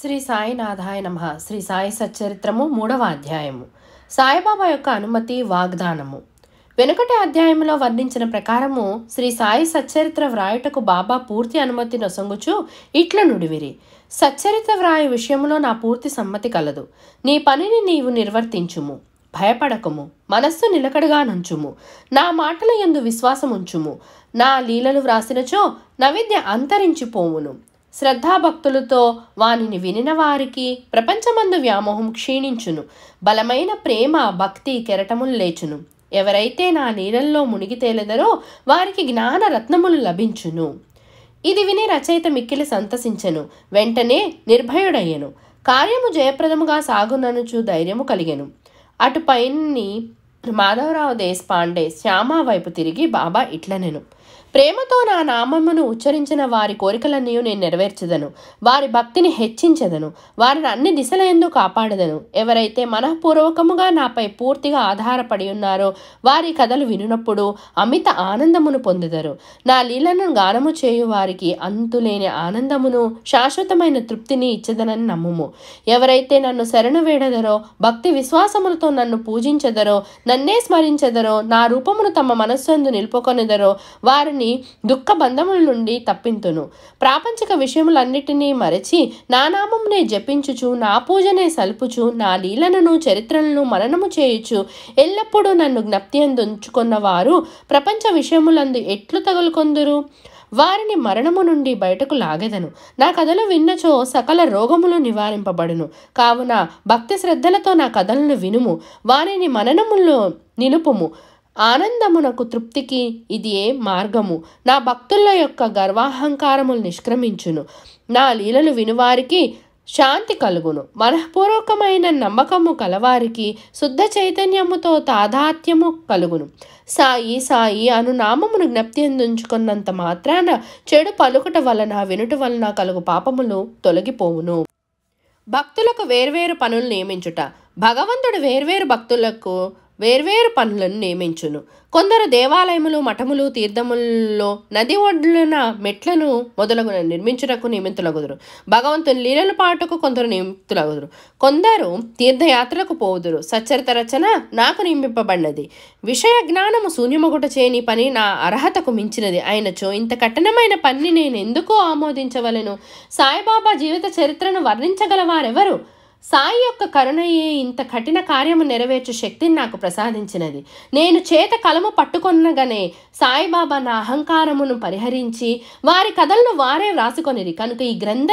శ్రీ సాయినాథాయ నమ శ్రీ సాయి సచ్చరిత్రము మూడవ అధ్యాయము సాయిబాబా యొక్క అనుమతి వాగ్దానము వెనుకటి అధ్యాయంలో వర్ణించిన ప్రకారము శ్రీ సాయి సచ్చరిత్ర వ్రాయుటకు బాబా పూర్తి అనుమతి నొసంగుచు ఇట్ల నుడివిరి సచ్చరిత్ర వ్రాయ విషయంలో నా పూర్తి సమ్మతి కలదు నీ పనిని నీవు నిర్వర్తించుము భయపడకము మనస్సు నిలకడగా నుంచుము నా మాటల ఎందు విశ్వాసముంచుము నా లీలలు వ్రాసినచో నవిద్య అంతరించిపోవును శ్రద్ధాభక్తులతో వానిని వినిన వారికి ప్రపంచమందు వ్యామోహం క్షీణించును బలమైన ప్రేమ భక్తి కెరటములు లేచును ఎవరైతే నా నీళ్ళల్లో మునిగి తేలెదరో వారికి జ్ఞాన రత్నములు లభించును ఇది విని రచయిత మిక్కిలి సంతసించెను వెంటనే నిర్భయుడయ్యను కార్యము జయప్రదముగా సాగుననుచు ధైర్యము కలిగెను అటుపైని మాధవరావు దేశపాండే శ్యామ వైపు తిరిగి బాబా ఇట్లనెను ప్రేమతో నా నామమును ఉచ్చరించిన వారి కోరికలన్నీ నేను నెరవేర్చదను వారి భక్తిని హెచ్చించదను వారిని అన్ని దిశల ఎందు కాపాడదను ఎవరైతే మనఃపూర్వకముగా నాపై పూర్తిగా ఆధారపడి ఉన్నారో వారి కథలు వినునప్పుడు అమిత ఆనందమును పొందుదరు నా లీలను గానము చేయు వారికి అంతులేని ఆనందమును శాశ్వతమైన తృప్తిని ఇచ్చదనని నమ్ముము ఎవరైతే నన్ను శరణు వేడదరో భక్తి విశ్వాసములతో నన్ను పూజించదరో నన్నే స్మరించదరో నా రూపమును తమ మనస్సందు నిలుపుకొనిదరో వారిని మిమ్మల్ని దుఃఖ బంధముల నుండి తప్పింతును ప్రాపంచిక విషయములన్నిటినీ మరచి నా నామంనే జపించుచు నా పూజనే సలుపుచు నా లీలలను చరిత్రలను మననము చేయుచు ఎల్లప్పుడూ నన్ను జ్ఞప్తి అందుకున్న వారు ప్రపంచ విషయములందు ఎట్లు తగులుకొందురు వారిని మరణము నుండి బయటకు లాగెదను నా కథలు విన్నచో సకల రోగములు నివారింపబడును కావున భక్తి శ్రద్ధలతో నా కథలను వినుము వారిని మననములో నిలుపుము ఆనందమునకు తృప్తికి ఇది ఏ మార్గము నా భక్తుల యొక్క గర్వాహంకారములు నిష్క్రమించును నా లీలలు వినువారికి శాంతి కలుగును మనఃపూర్వకమైన నమ్మకము కలవారికి శుద్ధ చైతన్యముతో తాదాత్యము కలుగును సాయి సాయి అను నామమును జ్ఞప్తి అందించుకున్నంత మాత్రాన చెడు పలుకుట వలన వినుట వలన కలుగు పాపములు తొలగిపోవును భక్తులకు వేర్వేరు పనులు నియమించుట భగవంతుడు వేర్వేరు భక్తులకు వేర్వేరు పనులను నియమించును కొందరు దేవాలయములు మఠములు తీర్థములలో నది ఒడ్లున మెట్లను మొదలగు నిర్మించుటకు నియమితులగుదురు భగవంతుని లీలల పాటకు కొందరు నియమితులగుదురు కొందరు తీర్థయాత్రలకు పోదురు సచ్చరిత రచన నాకు నియమింపబడినది విషయ జ్ఞానము శూన్యమగుట చేయని పని నా అర్హతకు మించినది అయినచో ఇంత కఠినమైన పనిని నేను ఎందుకు ఆమోదించవలను సాయిబాబా జీవిత చరిత్రను వర్ణించగలవారెవరు సాయి యొక్క కరుణయే ఇంత కఠిన కార్యము నెరవేర్చే శక్తిని నాకు ప్రసాదించినది నేను చేత కలము పట్టుకొనగానే సాయిబాబా నా అహంకారమును పరిహరించి వారి కథలను వారే వ్రాసుకొనిరి కనుక ఈ గ్రంథ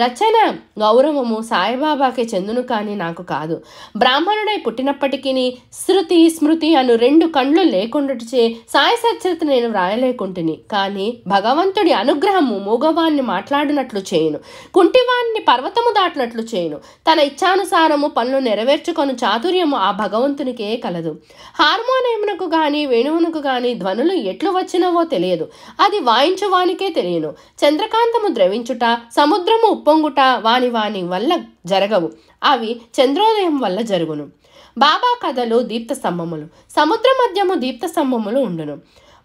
రచన గౌరవము సాయిబాబాకే చెందును కానీ నాకు కాదు బ్రాహ్మణుడై పుట్టినప్పటికీ శృతి స్మృతి అను రెండు కండ్లు లేకుండాచే సాయి సచ్చరిత నేను వ్రాయలేకుంటుని కానీ భగవంతుడి అనుగ్రహము మూగవాన్ని మాట్లాడినట్లు చేయను కుంటివాన్ని పర్వతము దాటినట్లు చేయను తన ఇచ్ఛానుసారము పనులు నెరవేర్చుకొని చాతుర్యము ఆ భగవంతునికే కలదు హార్మోనియమునకు కానీ వేణువునకు కానీ ధ్వనులు ఎట్లు వచ్చినవో తెలియదు అది వాయించువానికే తెలియను చంద్రకాంతము ద్రవించుట సముద్రము ఉప్పొంగుట వాని వాని వల్ల జరగవు అవి చంద్రోదయం వల్ల జరుగును బాబా కథలు దీప్త స్తంభములు సముద్ర మధ్యము దీప్త స్తంభములు ఉండును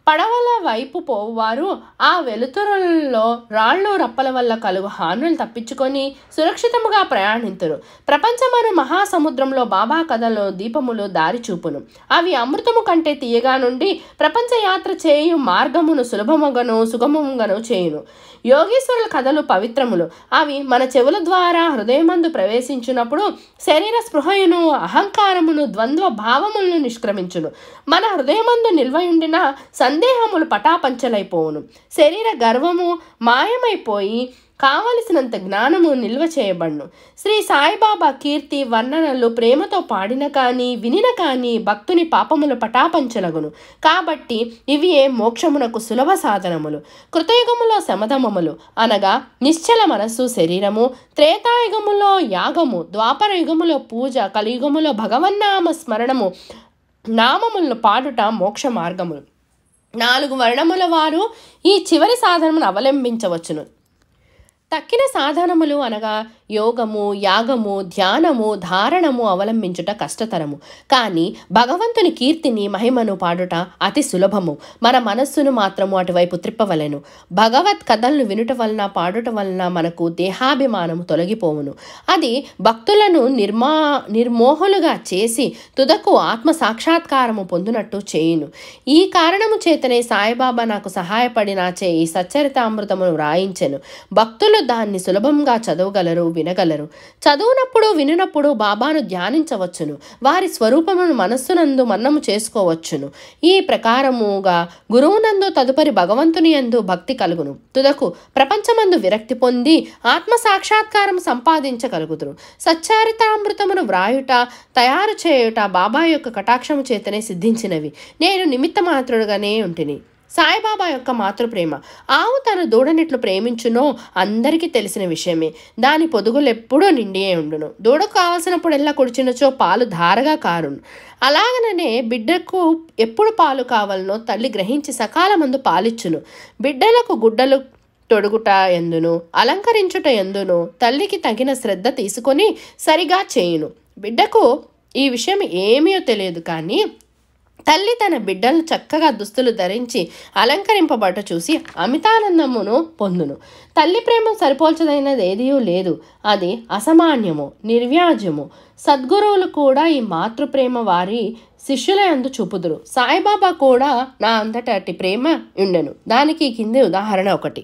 పడవల వైపు పోవారు ఆ వెలుతురులలో రాళ్ళు రప్పల వల్ల కలుగు హానులు తప్పించుకొని సురక్షితముగా ప్రయాణింతురు ప్రపంచమను మహాసముద్రంలో బాబా కథలో దీపములు దారి చూపును అవి అమృతము కంటే తీయగా నుండి ప్రపంచ యాత్ర చేయు మార్గమును సులభముగను సుగమముగను చేయును యోగేశ్వరుల కథలు పవిత్రములు అవి మన చెవుల ద్వారా హృదయమందు ప్రవేశించినప్పుడు శరీర స్పృహయును అహంకారమును ద్వంద్వ భావములను నిష్క్రమించును మన హృదయమందు నిల్వయుండిన సన్ సందేహములు పటాపంచలైపోవును శరీర గర్వము మాయమైపోయి కావలసినంత జ్ఞానము నిల్వ చేయబడును శ్రీ సాయిబాబా కీర్తి వర్ణనలు ప్రేమతో పాడిన కానీ వినిన కానీ భక్తుని పాపములు పటాపంచలగును కాబట్టి ఇవియే మోక్షమునకు సులభ సాధనములు కృతయుగములో సమధమములు అనగా నిశ్చల మనస్సు శరీరము త్రేతాయుగములో యాగము ద్వాపర యుగములో పూజ కలియుగములో భగవన్నామ స్మరణము నామములను పాడుట మోక్ష మార్గములు నాలుగు వర్ణముల వారు ఈ చివరి సాధనమును అవలంబించవచ్చును తక్కిన సాధనములు అనగా యోగము యాగము ధ్యానము ధారణము అవలంబించుట కష్టతరము కానీ భగవంతుని కీర్తిని మహిమను పాడుట అతి సులభము మన మనస్సును మాత్రము అటువైపు త్రిప్పవలను భగవత్ కథలను వినుట వలన పాడుట వలన మనకు దేహాభిమానము తొలగిపోవును అది భక్తులను నిర్మా నిర్మోహులుగా చేసి తుదకు ఆత్మ సాక్షాత్కారము పొందినట్టు చేయును ఈ కారణము చేతనే సాయిబాబా నాకు సహాయపడినాచే ఈ సచ్చరితామృతమును వ్రాయించెను భక్తులు దాన్ని సులభంగా చదవగలరు వినగలరు చదువునప్పుడు వినునప్పుడు బాబాను ధ్యానించవచ్చును వారి స్వరూపమును మనస్సునందు మన్నము చేసుకోవచ్చును ఈ ప్రకారముగా గురువునందు తదుపరి భగవంతుని ఎందు భక్తి కలుగును తుదకు ప్రపంచమందు విరక్తి పొంది ఆత్మ సాక్షాత్కారం సంపాదించగలుగుతురు సచ్చారితామృతమును వ్రాయుట తయారు చేయుట బాబా యొక్క కటాక్షము చేతనే సిద్ధించినవి నేను నిమిత్త మాత్రుడుగానే ఉంటిని సాయిబాబా యొక్క మాతృప్రేమ ఆవు తన దూడనిట్లు ప్రేమించునో అందరికీ తెలిసిన విషయమే దాని పొదుగులెప్పుడూ నిండియే ఉండును దూడకు ఎలా కుడిచినచో పాలు ధారగా కారును అలాగననే బిడ్డకు ఎప్పుడు పాలు కావాలనో తల్లి గ్రహించి సకాలమందు పాలిచ్చును బిడ్డలకు గుడ్డలు తొడుగుట ఎందును అలంకరించుట ఎందును తల్లికి తగిన శ్రద్ధ తీసుకొని సరిగా చేయును బిడ్డకు ఈ విషయం ఏమీ తెలియదు కానీ తల్లి తన బిడ్డలను చక్కగా దుస్తులు ధరించి అలంకరింపబడ చూసి అమితానందమును పొందును తల్లి ప్రేమ సరిపోల్చదైనది ఏదీ లేదు అది అసమాన్యము నిర్వ్యాజ్యము సద్గురువులు కూడా ఈ మాతృప్రేమ వారి శిష్యుల అందు చూపుదురు సాయిబాబా కూడా నా అంతటి ప్రేమ ఉండెను దానికి కింది ఉదాహరణ ఒకటి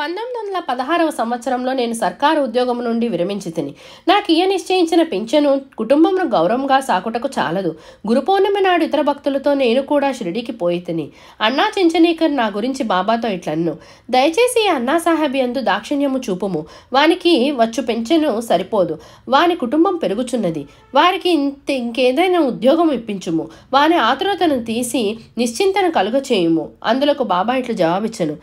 పంతొమ్మిది వందల పదహారవ సంవత్సరంలో నేను సర్కారు ఉద్యోగం నుండి విరమించి తిని నాకు ఈయ నిశ్చయించిన పింఛను కుటుంబంను గౌరవంగా సాకుటకు చాలదు గురు పౌర్ణమి నాడు ఇతర భక్తులతో నేను కూడా షిరిడికి పోయి తిని అన్నా చించనీకర్ నా గురించి బాబాతో ఇట్లన్ను దయచేసి ఈ అన్నా సాహెబ్ ఎందు దాక్షిణ్యము చూపుము వానికి వచ్చు పింఛను సరిపోదు వాని కుటుంబం పెరుగుచున్నది వారికి ఇంత ఇంకేదైనా ఉద్యోగం ఇప్పించుము వాని ఆతురతను తీసి నిశ్చింతను కలుగచేయుము అందులోకి బాబా ఇట్లు జవాబిచ్చను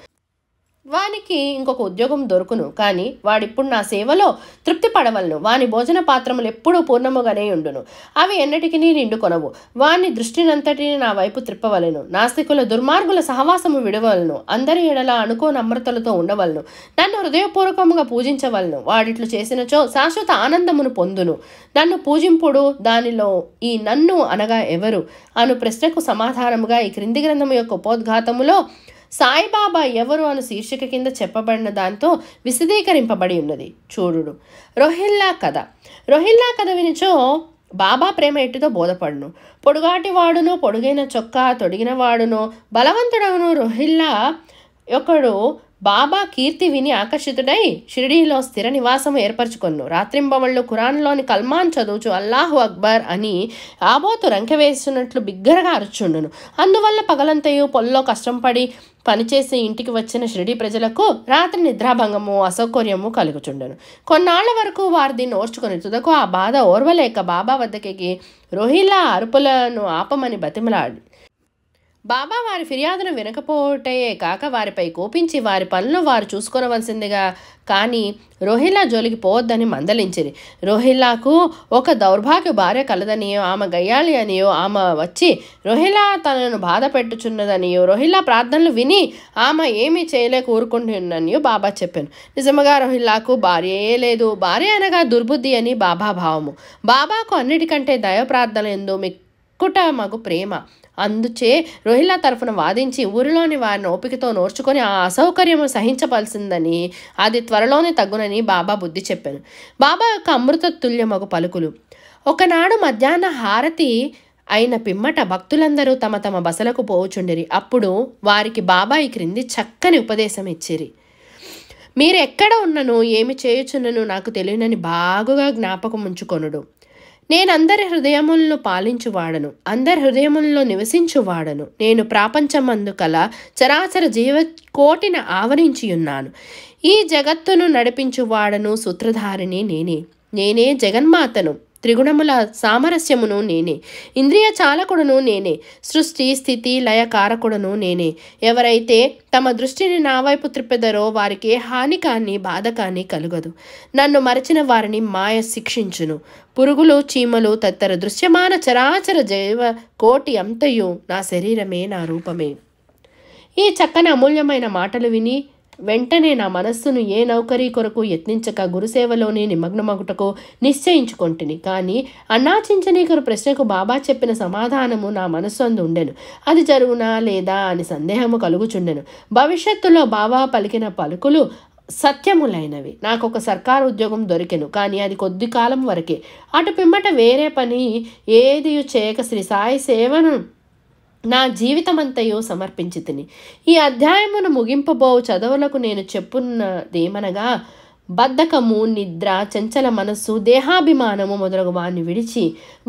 వానికి ఇంకొక ఉద్యోగం దొరుకును కానీ వాడిప్పుడు నా సేవలో తృప్తి పడవలను వాని భోజన పాత్రములు ఎప్పుడూ పూర్ణముగానే ఉండును అవి ఎన్నటికి నేను కొనవు వాని దృష్టినంతటిని నా వైపు త్రిప్పవలను నాస్తికుల దుర్మార్గుల సహవాసము విడవలను అందరి ఎడల అనుకో నమ్రతలతో ఉండవలను నన్ను హృదయపూర్వకముగా పూజించవలను వాడిట్లు చేసినచో శాశ్వత ఆనందమును పొందును నన్ను పూజింపుడు దానిలో ఈ నన్ను అనగా ఎవరు అను ప్రశ్నకు సమాధానముగా ఈ క్రింది గ్రంథము యొక్క ఉపోద్ఘాతములో సాయిబాబా ఎవరు అను శీర్షిక కింద చెప్పబడిన దాంతో విశదీకరింపబడి ఉన్నది చూడుడు రొహిల్లా కథ రొహిల్లా కథ వినిచో బాబా ప్రేమ ఎట్టితో బోధపడును పొడుగాటి వాడును పొడుగైన చొక్కా వాడును బలవంతుడవును రొహిల్లా ఒకడు బాబా కీర్తి విని ఆకర్షితుడై షిరిడీలో స్థిర నివాసం ఏర్పరచుకొన్ను రాత్రింబవళ్ళు ఖురాన్లోని కల్మాన్ చదువుచు అల్లాహు అక్బర్ అని ఆబోతు రంకెవేస్తున్నట్లు బిగ్గరగా అరుచుండును అందువల్ల పగలంతయు పొల్లో కష్టం పడి పనిచేసే ఇంటికి వచ్చిన షిరిడీ ప్రజలకు రాత్రి నిద్రాభంగము అసౌకర్యము కలుగుచుండను కొన్నాళ్ల వరకు వారు దీన్ని ఓర్చుకుని తుదకు ఆ బాధ ఓర్వలేక బాబా వద్దకి రోహిలా అరుపులను ఆపమని బతిమలాడు బాబా వారి ఫిర్యాదును వినకపోవటే కాక వారిపై కోపించి వారి పనులు వారు చూసుకోనవలసిందిగా కానీ రోహిల్లా జోలికి పోవద్దని మందలించింది రోహిల్లాకు ఒక దౌర్భాగ్య భార్య కలదనియో ఆమె గయ్యాలి అనియో ఆమె వచ్చి రోహిల్లా తనను బాధ పెట్టుచున్నదనియో రోహిల్లా ప్రార్థనలు విని ఆమె ఏమీ చేయలేక ఊరుకుంటున్ననియో బాబా చెప్పాను నిజముగా రోహిల్లాకు భార్య లేదు భార్య అనగా దుర్బుద్ధి అని బాబా భావము బాబాకు అన్నిటికంటే దయ ప్రార్థన ఎందు మిక్కుట మగు ప్రేమ అందుచే రోహిల్లా తరఫున వాదించి ఊరిలోని వారిని ఓపికతో నోర్చుకొని ఆ అసౌకర్యము సహించవలసిందని అది త్వరలోనే తగ్గునని బాబా బుద్ధి చెప్పాను బాబా యొక్క అమృత ఒక పలుకులు ఒకనాడు మధ్యాహ్న హారతి అయిన పిమ్మట భక్తులందరూ తమ తమ బసలకు పోవుచుండిరి అప్పుడు వారికి బాబా ఈ క్రింది చక్కని ఉపదేశం ఇచ్చిరి మీరు ఎక్కడ ఉన్నను ఏమి చేయుచున్నను నాకు తెలియనని బాగుగా జ్ఞాపకం ఉంచుకొనుడు నేనందరి హృదయములను పాలించువాడను అందరి హృదయములలో నివసించువాడను నేను ప్రాపంచమందు కల చరాచర జీవ కోటిన ఆవరించియున్నాను ఈ జగత్తును నడిపించువాడను సూత్రధారిని నేనే నేనే జగన్మాతను త్రిగుణముల సామరస్యమును నేనే ఇంద్రియ చాలకుడును నేనే సృష్టి స్థితి లయ కారకుడును నేనే ఎవరైతే తమ దృష్టిని నా వైపు త్రిప్పెదరో వారికి హాని కానీ బాధ కానీ కలుగదు నన్ను మరచిన వారిని మాయ శిక్షించును పురుగులు చీమలు తత్తర దృశ్యమాన చరాచర జైవ కోటి అంతయు నా శరీరమే నా రూపమే ఈ చక్కని అమూల్యమైన మాటలు విని వెంటనే నా మనస్సును ఏ నౌకరీ కొరకు యత్నించక గురుసేవలోనే నిమగ్నమగుటకు నిశ్చయించుకొంటిని కానీ అన్నాచించనీకరు ప్రశ్నకు బాబా చెప్పిన సమాధానము నా మనస్సు అందు ఉండెను అది జరుగునా లేదా అని సందేహము కలుగుచుండెను భవిష్యత్తులో బాబా పలికిన పలుకులు సత్యములైనవి నాకు ఒక సర్కారు ఉద్యోగం దొరికెను కానీ అది కొద్ది కాలం వరకే అటు పిమ్మట వేరే పని ఏది చేయక శ్రీ సాయి సేవను నా జీవితమంతయో సమర్పించి తిని ఈ అధ్యాయమును ముగింపబో చదవులకు నేను చెప్పున్నదేమనగా బద్ధకము నిద్ర చంచల మనస్సు దేహాభిమానము మొదలగు వారిని విడిచి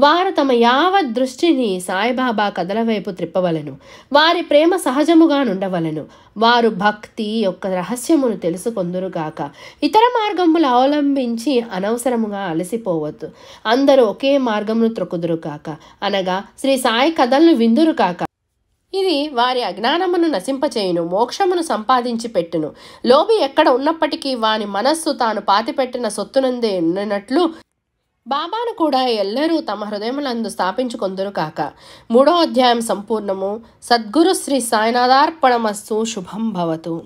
వారు తమ యావత్ దృష్టిని సాయిబాబా కథల వైపు త్రిప్పవలను వారి ప్రేమ సహజముగా నుండవలను వారు భక్తి యొక్క రహస్యమును తెలుసుకొందురుగాక ఇతర మార్గములు అవలంబించి అనవసరముగా అలసిపోవద్దు అందరూ ఒకే మార్గమును త్రొక్కుదురుగాక అనగా శ్రీ సాయి కథలను విందురుగాక ఇది వారి అజ్ఞానమును నశింపచేయును మోక్షమును సంపాదించి పెట్టును లోబి ఎక్కడ ఉన్నప్పటికీ వాని మనస్సు తాను పాతిపెట్టిన సొత్తునందే ఉన్నట్లు బాబాను కూడా ఎల్లరూ తమ హృదయములందు స్థాపించుకొందురు కాక మూడో అధ్యాయం సంపూర్ణము సద్గురు శ్రీ సాయినాథార్పణమస్సు శుభం భవతు